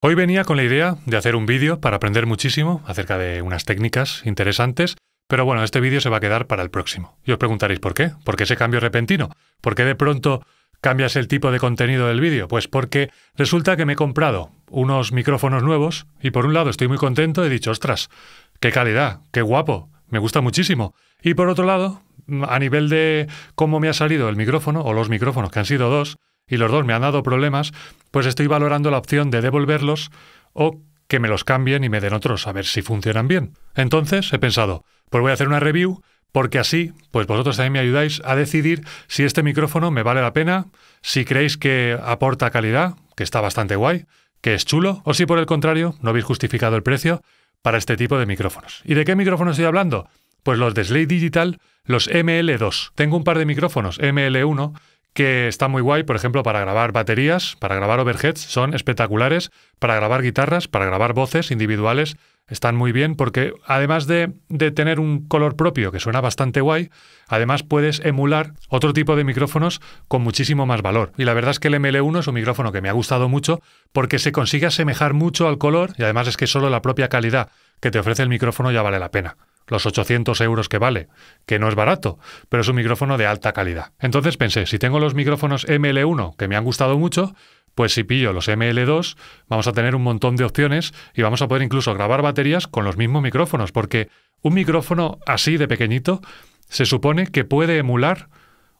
Hoy venía con la idea de hacer un vídeo para aprender muchísimo acerca de unas técnicas interesantes, pero bueno, este vídeo se va a quedar para el próximo. Y os preguntaréis por qué. ¿Por qué ese cambio repentino? ¿Por qué de pronto cambias el tipo de contenido del vídeo? Pues porque resulta que me he comprado unos micrófonos nuevos y por un lado estoy muy contento, he dicho, ostras, qué calidad, qué guapo, me gusta muchísimo. Y por otro lado, a nivel de cómo me ha salido el micrófono o los micrófonos, que han sido dos, y los dos me han dado problemas, pues estoy valorando la opción de devolverlos o que me los cambien y me den otros a ver si funcionan bien. Entonces he pensado, pues voy a hacer una review porque así, pues vosotros también me ayudáis a decidir si este micrófono me vale la pena, si creéis que aporta calidad, que está bastante guay, que es chulo, o si por el contrario no habéis justificado el precio para este tipo de micrófonos. ¿Y de qué micrófonos estoy hablando? Pues los de Slate Digital, los ML2. Tengo un par de micrófonos ML1 que está muy guay, por ejemplo, para grabar baterías, para grabar overheads, son espectaculares, para grabar guitarras, para grabar voces individuales, están muy bien porque además de, tener un color propio que suena bastante guay, además puedes emular otro tipo de micrófonos con muchísimo más valor. Y la verdad es que el ML1 es un micrófono que me ha gustado mucho porque se consigue asemejar mucho al color y además es que solo la propia calidad que te ofrece el micrófono ya vale la pena los 800 euros que vale, que no es barato, pero es un micrófono de alta calidad. Entonces pensé, si tengo los micrófonos ML1 que me han gustado mucho, pues si pillo los ML2 vamos a tener un montón de opciones y vamos a poder incluso grabar baterías con los mismos micrófonos, porque un micrófono así de pequeñito se supone que puede emular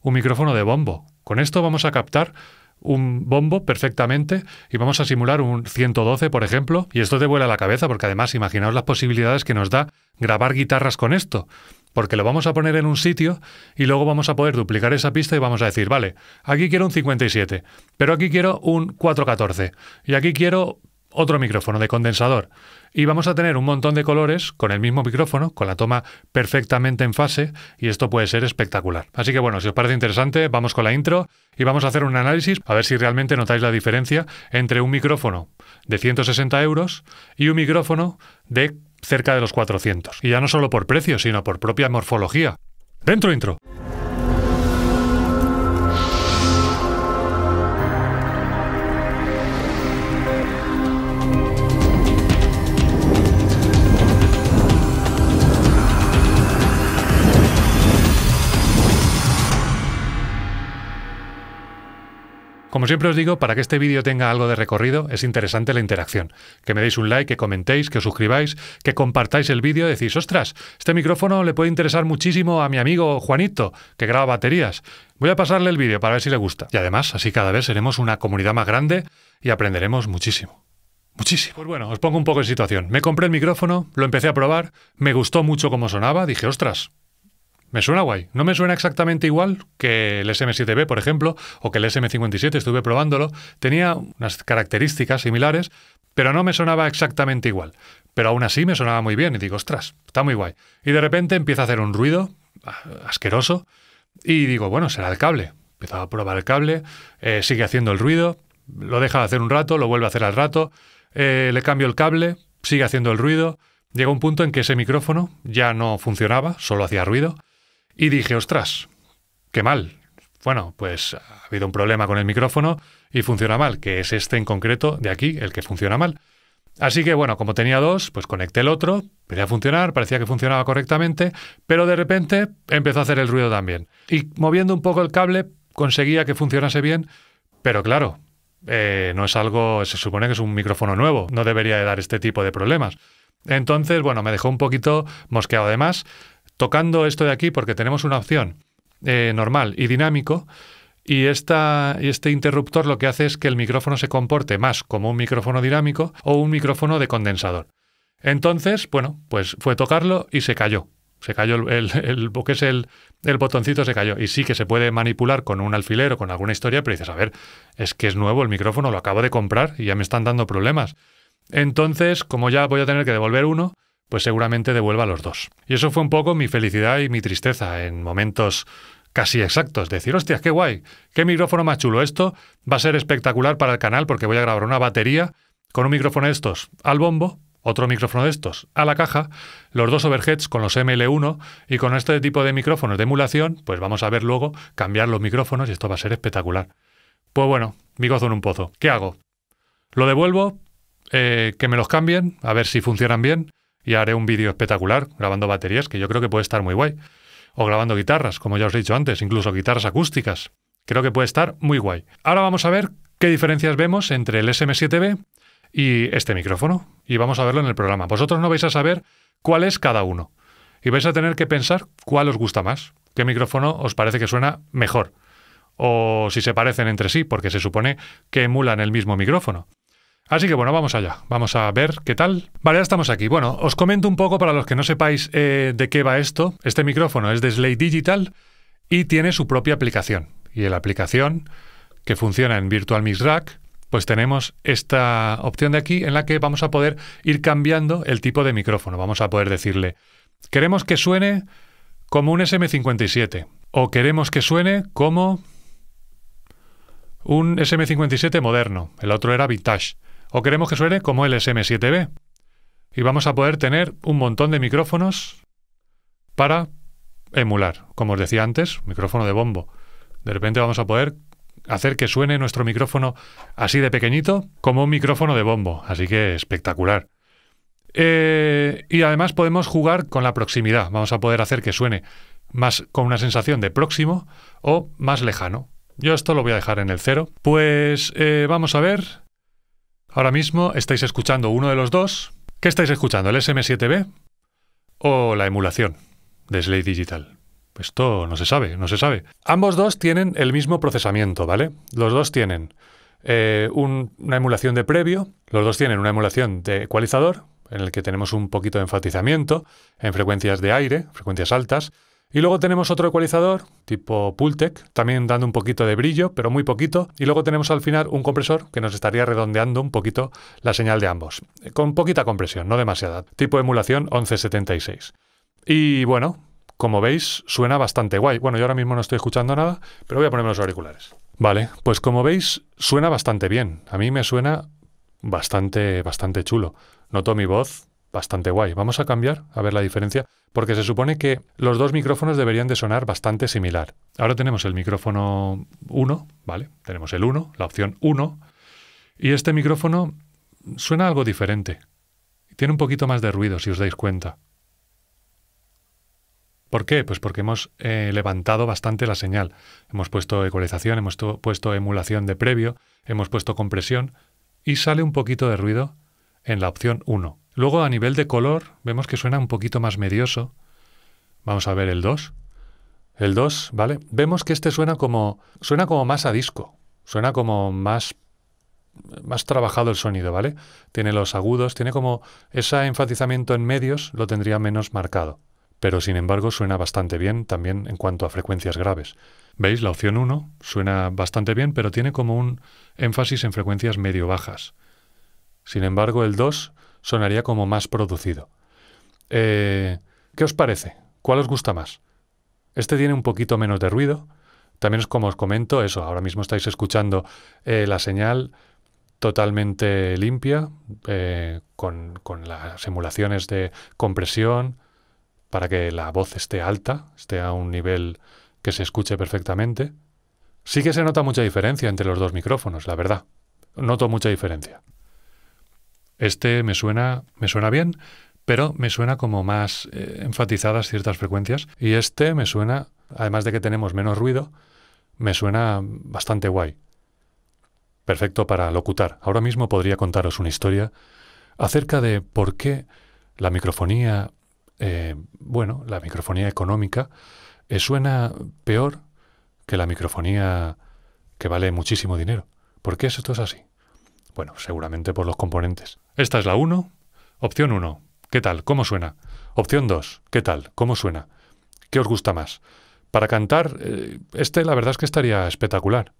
un micrófono de bombo. Con esto vamos a captar un bombo perfectamente y vamos a simular un 112, por ejemplo, y esto te vuela la cabeza porque además imaginaos las posibilidades que nos da grabar guitarras con esto, porque lo vamos a poner en un sitio y luego vamos a poder duplicar esa pista y vamos a decir, vale, aquí quiero un 57, pero aquí quiero un 414 y aquí quiero otro micrófono de condensador y vamos a tener un montón de colores con el mismo micrófono, con la toma perfectamente en fase y esto puede ser espectacular. Así que bueno, si os parece interesante, vamos con la intro y vamos a hacer un análisis a ver si realmente notáis la diferencia entre un micrófono de 160 euros y un micrófono de cerca de los 400. Y ya no solo por precio, sino por propia morfología. Dentro intro. siempre os digo, para que este vídeo tenga algo de recorrido, es interesante la interacción. Que me deis un like, que comentéis, que os suscribáis, que compartáis el vídeo, decís, ostras, este micrófono le puede interesar muchísimo a mi amigo Juanito, que graba baterías. Voy a pasarle el vídeo para ver si le gusta. Y además, así cada vez seremos una comunidad más grande y aprenderemos muchísimo. Muchísimo. Pues bueno, os pongo un poco en situación. Me compré el micrófono, lo empecé a probar, me gustó mucho cómo sonaba, dije, ostras, me suena guay. No me suena exactamente igual que el SM7B, por ejemplo, o que el SM57, estuve probándolo. Tenía unas características similares, pero no me sonaba exactamente igual. Pero aún así me sonaba muy bien y digo, ostras, está muy guay. Y de repente empieza a hacer un ruido ah, asqueroso y digo, bueno, será el cable. Empieza a probar el cable, eh, sigue haciendo el ruido, lo deja de hacer un rato, lo vuelve a hacer al rato, eh, le cambio el cable, sigue haciendo el ruido. Llega un punto en que ese micrófono ya no funcionaba, solo hacía ruido. Y dije, ostras, qué mal. Bueno, pues ha habido un problema con el micrófono y funciona mal, que es este en concreto de aquí el que funciona mal. Así que bueno, como tenía dos, pues conecté el otro, empecé a funcionar, parecía que funcionaba correctamente, pero de repente empezó a hacer el ruido también. Y moviendo un poco el cable conseguía que funcionase bien, pero claro, eh, no es algo, se supone que es un micrófono nuevo, no debería de dar este tipo de problemas. Entonces, bueno, me dejó un poquito mosqueado además tocando esto de aquí porque tenemos una opción eh, normal y dinámico. Y, este interruptor lo que hace es que el micrófono se comporte más como un micrófono dinámico o un micrófono de condensador. Entonces, bueno, pues fue tocarlo y se cayó. Se cayó el, el, botoncito se cayó. Y sí que se puede manipular con un alfiler o con alguna historia, pero dices, a ver, es que es nuevo el micrófono, lo acabo de comprar y ya me están dando problemas. Entonces, como ya voy a tener que devolver uno, pues seguramente devuelva los dos. Y eso fue un poco mi felicidad y mi tristeza en momentos casi exactos. Decir, hostias, qué guay, qué micrófono más chulo. Esto va a ser espectacular para el canal porque voy a grabar una batería con un micrófono de estos al bombo, otro micrófono de estos a la caja, los dos overheads con los ML1 y con este tipo de micrófonos de emulación, pues vamos a ver luego cambiar los micrófonos y esto va a ser espectacular. Pues bueno, mi gozo en un pozo. ¿Qué hago? ¿Lo devuelvo? Eh, ¿Que me los cambien? A ver si funcionan bien y haré un vídeo espectacular grabando baterías, que yo creo que puede estar muy guay. O grabando guitarras, como ya os he dicho antes, incluso guitarras acústicas. Creo que puede estar muy guay. Ahora vamos a ver qué diferencias vemos entre el SM7B y este micrófono. Y vamos a verlo en el programa. Vosotros no vais a saber cuál es cada uno. Y vais a tener que pensar cuál os gusta más, qué micrófono os parece que suena mejor, o si se parecen entre sí, porque se supone que emulan el mismo micrófono. Así que bueno, vamos allá, vamos a ver qué tal. Vale, ya estamos aquí. Bueno, os comento un poco para los que no sepáis eh, de qué va esto. Este micrófono es de Slate Digital y tiene su propia aplicación. Y en la aplicación que funciona en Virtual Mix Rack, pues tenemos esta opción de aquí en la que vamos a poder ir cambiando el tipo de micrófono. Vamos a poder decirle, queremos que suene como un SM57 o queremos que suene como un SM57 moderno. El otro era vintage o queremos que suene como el SM7B. Y vamos a poder tener un montón de micrófonos para emular. Como os decía antes, micrófono de bombo. De repente vamos a poder hacer que suene nuestro micrófono así de pequeñito como un micrófono de bombo. Así que espectacular. Eh, y además podemos jugar con la proximidad. Vamos a poder hacer que suene más con una sensación de próximo o más lejano. Yo esto lo voy a dejar en el cero. Pues eh, vamos a ver. Ahora mismo estáis escuchando uno de los dos. ¿Qué estáis escuchando? ¿El SM7B o la emulación de Slate Digital? Esto no se sabe, no se sabe. Ambos dos tienen el mismo procesamiento, ¿vale? Los dos tienen eh, una emulación de previo, los dos tienen una emulación de ecualizador, en el que tenemos un poquito de enfatizamiento en frecuencias de aire, frecuencias altas, y luego tenemos otro ecualizador tipo Pultec, también dando un poquito de brillo, pero muy poquito. Y luego tenemos al final un compresor que nos estaría redondeando un poquito la señal de ambos, eh, con poquita compresión, no demasiada. Tipo emulación 1176. Y bueno, como veis, suena bastante guay. Bueno, yo ahora mismo no estoy escuchando nada, pero voy a ponerme los auriculares. Vale, pues como veis, suena bastante bien. A mí me suena bastante, bastante chulo. Noto mi voz bastante guay. Vamos a cambiar a ver la diferencia, porque se supone que los dos micrófonos deberían de sonar bastante similar. Ahora tenemos el micrófono 1, ¿vale? Tenemos el 1, la opción 1, y este micrófono suena algo diferente. Tiene un poquito más de ruido, si os dais cuenta. ¿Por qué? Pues porque hemos eh, levantado bastante la señal. Hemos puesto ecualización, hemos puesto emulación de previo, hemos puesto compresión y sale un poquito de ruido en la opción 1. Luego a nivel de color vemos que suena un poquito más medioso. Vamos a ver el 2. El 2, ¿vale? Vemos que este suena como suena como más a disco, suena como más más trabajado el sonido, ¿vale? Tiene los agudos, tiene como ese enfatizamiento en medios lo tendría menos marcado, pero sin embargo suena bastante bien también en cuanto a frecuencias graves. ¿Veis? La opción 1 suena bastante bien, pero tiene como un énfasis en frecuencias medio bajas. Sin embargo, el 2 sonaría como más producido. Eh, ¿Qué os parece? ¿Cuál os gusta más? Este tiene un poquito menos de ruido. También es como os comento eso, ahora mismo estáis escuchando eh, la señal totalmente limpia, eh, con, con, las simulaciones de compresión, para que la voz esté alta, esté a un nivel que se escuche perfectamente. Sí que se nota mucha diferencia entre los dos micrófonos, la verdad. Noto mucha diferencia este me suena, me suena bien, pero me suena como más eh, enfatizadas ciertas frecuencias. Y este me suena, además de que tenemos menos ruido, me suena bastante guay. Perfecto para locutar. Ahora mismo podría contaros una historia acerca de por qué la microfonía, eh, bueno, la microfonía económica, eh, suena peor que la microfonía que vale muchísimo dinero. ¿Por qué esto es así? Bueno, seguramente por los componentes. Esta es la 1. Opción 1. ¿Qué tal? ¿Cómo suena? Opción 2. ¿Qué tal? ¿Cómo suena? ¿Qué os gusta más? Para cantar, eh, este la verdad es que estaría espectacular.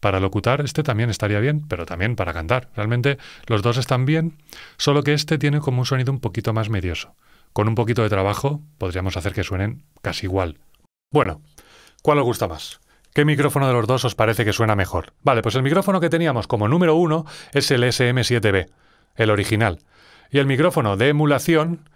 Para locutar, este también estaría bien, pero también para cantar. Realmente los dos están bien, solo que este tiene como un sonido un poquito más medioso. Con un poquito de trabajo podríamos hacer que suenen casi igual. Bueno, ¿cuál os gusta más? ¿Qué micrófono de los dos os parece que suena mejor? Vale, pues el micrófono que teníamos como número uno es el SM7B, el original. Y el micrófono de emulación,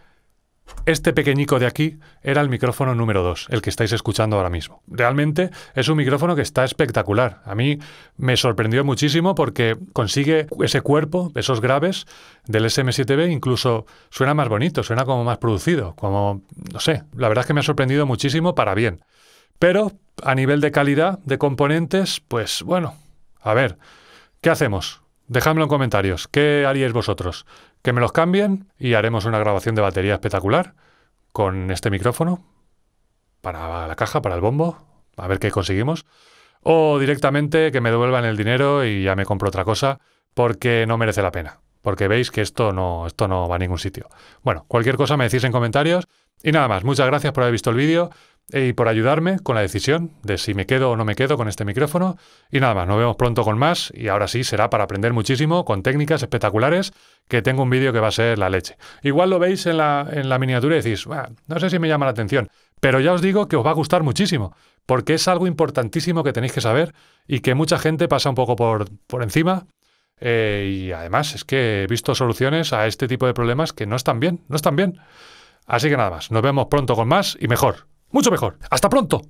este pequeñico de aquí, era el micrófono número dos, el que estáis escuchando ahora mismo. Realmente es un micrófono que está espectacular. A mí me sorprendió muchísimo porque consigue ese cuerpo, esos graves del SM7B, incluso suena más bonito, suena como más producido, como, no sé, la verdad es que me ha sorprendido muchísimo para bien. Pero a nivel de calidad de componentes, pues bueno, a ver, ¿qué hacemos? Dejadmelo en comentarios. ¿Qué haríais vosotros? Que me los cambien y haremos una grabación de batería espectacular con este micrófono para la caja, para el bombo, a ver qué conseguimos. O directamente que me devuelvan el dinero y ya me compro otra cosa porque no merece la pena. Porque veis que esto no, esto no va a ningún sitio. Bueno, cualquier cosa me decís en comentarios. Y nada más, muchas gracias por haber visto el vídeo y por ayudarme con la decisión de si me quedo o no me quedo con este micrófono. Y nada más, nos vemos pronto con más y ahora sí será para aprender muchísimo con técnicas espectaculares que tengo un vídeo que va a ser la leche. Igual lo veis en la, en la miniatura y decís, no sé si me llama la atención, pero ya os digo que os va a gustar muchísimo, porque es algo importantísimo que tenéis que saber y que mucha gente pasa un poco por, por encima. Eh, y además es que he visto soluciones a este tipo de problemas que no están bien, no están bien. Así que nada más, nos vemos pronto con más y mejor. Mucho mejor. Hasta pronto.